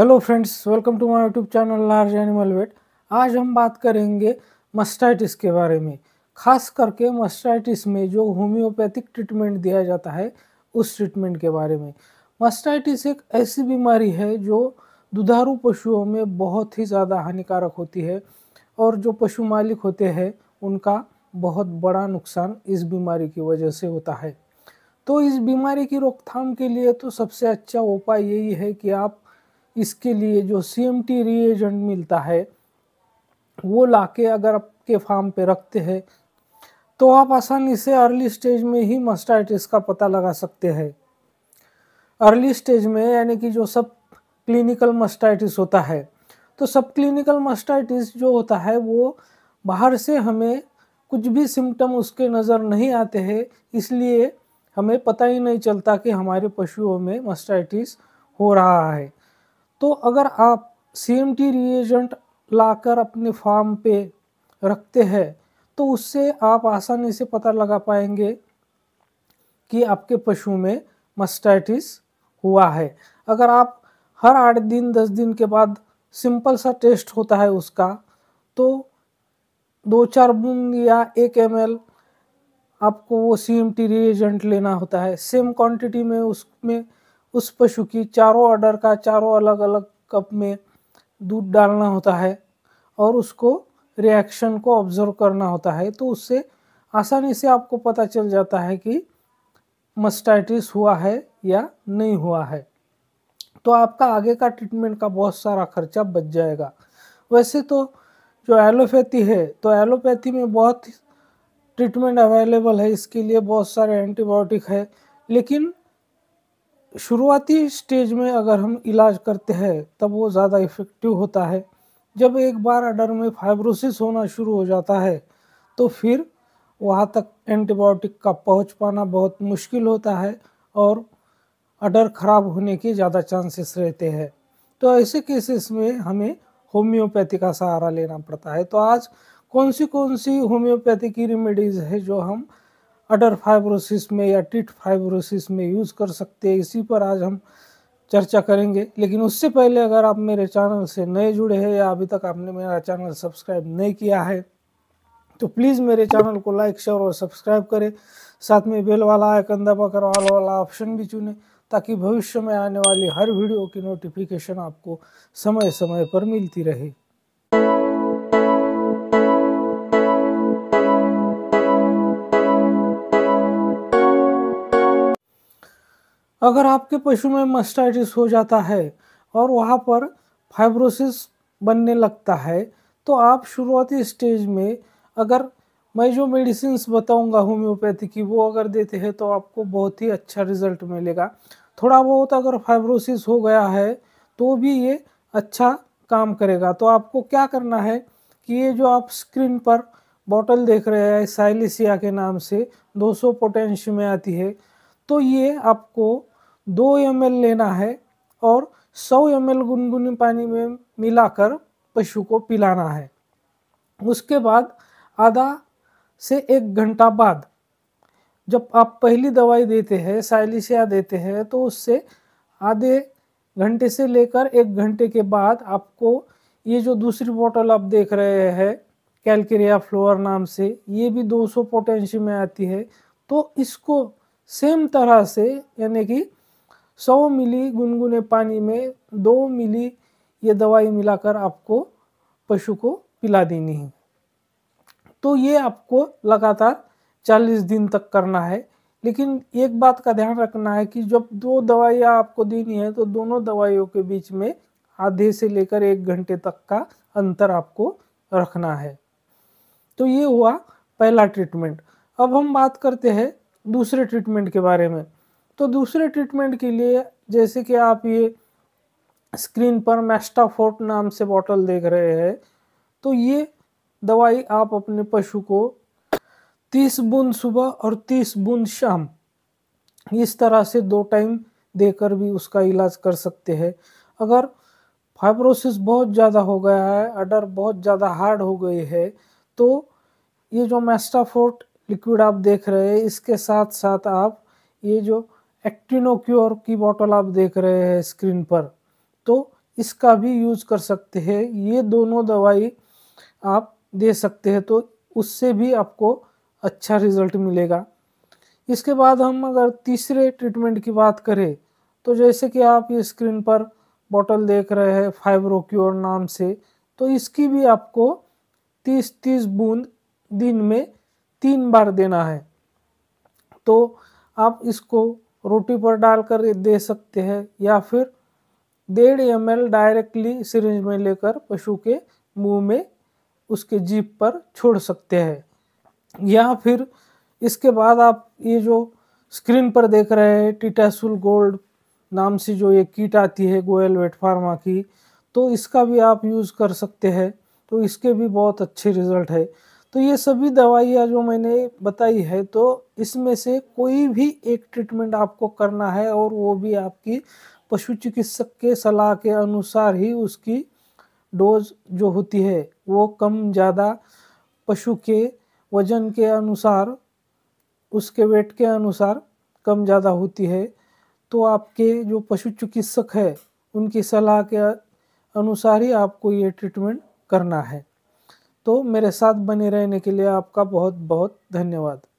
hello friends welcome to my YouTube channel large animal vet आज हम बात करेंगे मस्टाइटिस के बारे में खास करके मस्टाइटिस में जो होम्योपैथिक ट्रीटमेंट दिया जाता है उस ट्रीटमेंट के बारे में मस्टाइटिस एक ऐसी बीमारी है जो दुधारू पशुओं में बहुत ही ज़्यादा हानिकारक होती है और जो पशु मालिक होते हैं उनका बहुत बड़ा नुकसान इस बीमारी की वजह से होता है तो इस बीमारी की रोकथाम के लिए तो सबसे अच्छा उपाय यही है कि आप इसके लिए जो सी एम टी रिएजेंट मिलता है वो लाके अगर आपके फार्म पे रखते हैं तो आप आसानी से अर्ली स्टेज में ही मस्टाइटिस का पता लगा सकते हैं अर्ली स्टेज में यानी कि जो सब क्लिनिकल मस्टाइटिस होता है तो सब क्लिनिकल मस्टाइटिस जो होता है वो बाहर से हमें कुछ भी सिम्टम उसके नज़र नहीं आते हैं इसलिए हमें पता ही नहीं चलता कि हमारे पशुओं में मस्टाइटिस हो रहा है तो अगर आप सी एम टी रिएजेंट लाकर अपने फार्म पे रखते हैं तो उससे आप आसानी से पता लगा पाएंगे कि आपके पशु में मस्टाइटिस हुआ है अगर आप हर आठ दिन दस दिन के बाद सिंपल सा टेस्ट होता है उसका तो दो चार बूंद या एक एम आपको वो सी एम टी रिएजेंट लेना होता है सेम क्वांटिटी में उसमें उस पशु की चारों ऑर्डर का चारों अलग अलग कप में दूध डालना होता है और उसको रिएक्शन को ऑब्ज़र्व करना होता है तो उससे आसानी से आपको पता चल जाता है कि मस्टाइटिस हुआ है या नहीं हुआ है तो आपका आगे का ट्रीटमेंट का बहुत सारा खर्चा बच जाएगा वैसे तो जो एलोपैथी है तो एलोपैथी में बहुत ट्रीटमेंट अवेलेबल है इसके लिए बहुत सारे एंटीबायोटिक है लेकिन शुरुआती स्टेज में अगर हम इलाज करते हैं तब वो ज़्यादा इफ़ेक्टिव होता है जब एक बार अडर में फाइब्रोसिस होना शुरू हो जाता है तो फिर वहाँ तक एंटीबायोटिक का पहुँच पाना बहुत मुश्किल होता है और अडर खराब होने के ज़्यादा चांसेस रहते हैं तो ऐसे केसेस में हमें होम्योपैथी का सहारा लेना पड़ता है तो आज कौन सी कौन सी होम्योपैथी की रेमेडीज़ है जो हम अडर फाइब्रोसिस में या टिट फाइब्रोसिस में यूज़ कर सकते हैं इसी पर आज हम चर्चा करेंगे लेकिन उससे पहले अगर आप मेरे चैनल से नए जुड़े हैं या अभी तक आपने मेरा चैनल सब्सक्राइब नहीं किया है तो प्लीज़ मेरे चैनल को लाइक शेयर और सब्सक्राइब करें साथ में बेल वाला आइकन दबा कर ऑल वाला ऑप्शन भी चुने ताकि भविष्य में आने वाली हर वीडियो की नोटिफिकेशन आपको समय समय पर मिलती रहे अगर आपके पशु में मस्टाइटिस हो जाता है और वहाँ पर फाइब्रोसिस बनने लगता है तो आप शुरुआती स्टेज में अगर मैं जो मेडिसिन बताऊंगा होम्योपैथी की वो अगर देते हैं तो आपको बहुत ही अच्छा रिजल्ट मिलेगा थोड़ा बहुत अगर फाइब्रोसिस हो गया है तो भी ये अच्छा काम करेगा तो आपको क्या करना है कि ये जो आप स्क्रीन पर बॉटल देख रहे हैं साइलिसिया के नाम से 200 पोटेंशियम में आती है तो ये आपको दो एम लेना है और सौ एम गुनगुने पानी में मिलाकर पशु को पिलाना है उसके बाद आधा से एक घंटा बाद जब आप पहली दवाई देते हैं साइलिसिया देते हैं तो उससे आधे घंटे से लेकर एक घंटे के बाद आपको ये जो दूसरी बोतल आप देख रहे हैं कैलकेरिया फ्लोअर नाम से ये भी 200 पोटेंशियम में आती है तो इसको सेम तरह से यानी कि सौ मिली गुनगुने पानी में दो मिली ये दवाई मिलाकर आपको पशु को पिला देनी है तो ये आपको लगातार चालीस दिन तक करना है लेकिन एक बात का ध्यान रखना है कि जब दो दवाइयाँ आपको देनी है तो दोनों दवाइयों के बीच में आधे से लेकर एक घंटे तक का अंतर आपको रखना है तो ये हुआ पहला ट्रीटमेंट अब हम बात करते हैं दूसरे ट्रीटमेंट के बारे में तो दूसरे ट्रीटमेंट के लिए जैसे कि आप ये स्क्रीन पर मेस्टाफोर्ट नाम से बॉटल देख रहे हैं तो ये दवाई आप अपने पशु को तीस बूंद सुबह और तीस बूंद शाम इस तरह से दो टाइम देकर भी उसका इलाज कर सकते हैं अगर फाइब्रोसिस बहुत ज़्यादा हो गया है अडर बहुत ज़्यादा हार्ड हो गई है तो ये जो मेस्टाफोर्ट लिक्विड आप देख रहे हैं इसके साथ साथ आप ये जो एक्टिनोक्योर की बॉटल आप देख रहे हैं स्क्रीन पर तो इसका भी यूज कर सकते हैं ये दोनों दवाई आप दे सकते हैं तो उससे भी आपको अच्छा रिजल्ट मिलेगा इसके बाद हम अगर तीसरे ट्रीटमेंट की बात करें तो जैसे कि आप ये स्क्रीन पर बॉटल देख रहे हैं फाइब्रोक्योर नाम से तो इसकी भी आपको 30-30 बूंद दिन में तीन बार देना है तो आप इसको रोटी पर डालकर दे सकते हैं या फिर डेढ़ एम डायरेक्टली सिरिंज में लेकर पशु के मुंह में उसके जीप पर छोड़ सकते हैं या फिर इसके बाद आप ये जो स्क्रीन पर देख रहे हैं टीटासुल गोल्ड नाम से जो ये कीट आती है गोयल वेट फार्मा की तो इसका भी आप यूज़ कर सकते हैं तो इसके भी बहुत अच्छे रिजल्ट है तो ये सभी दवाइयाँ जो मैंने बताई है तो इसमें से कोई भी एक ट्रीटमेंट आपको करना है और वो भी आपकी पशु चिकित्सक के सलाह के अनुसार ही उसकी डोज जो होती है वो कम ज़्यादा पशु के वजन के अनुसार उसके वेट के अनुसार कम ज़्यादा होती है तो आपके जो पशु चिकित्सक है उनकी सलाह के अनुसार ही आपको ये ट्रीटमेंट करना है तो मेरे साथ बने रहने के लिए आपका बहुत बहुत धन्यवाद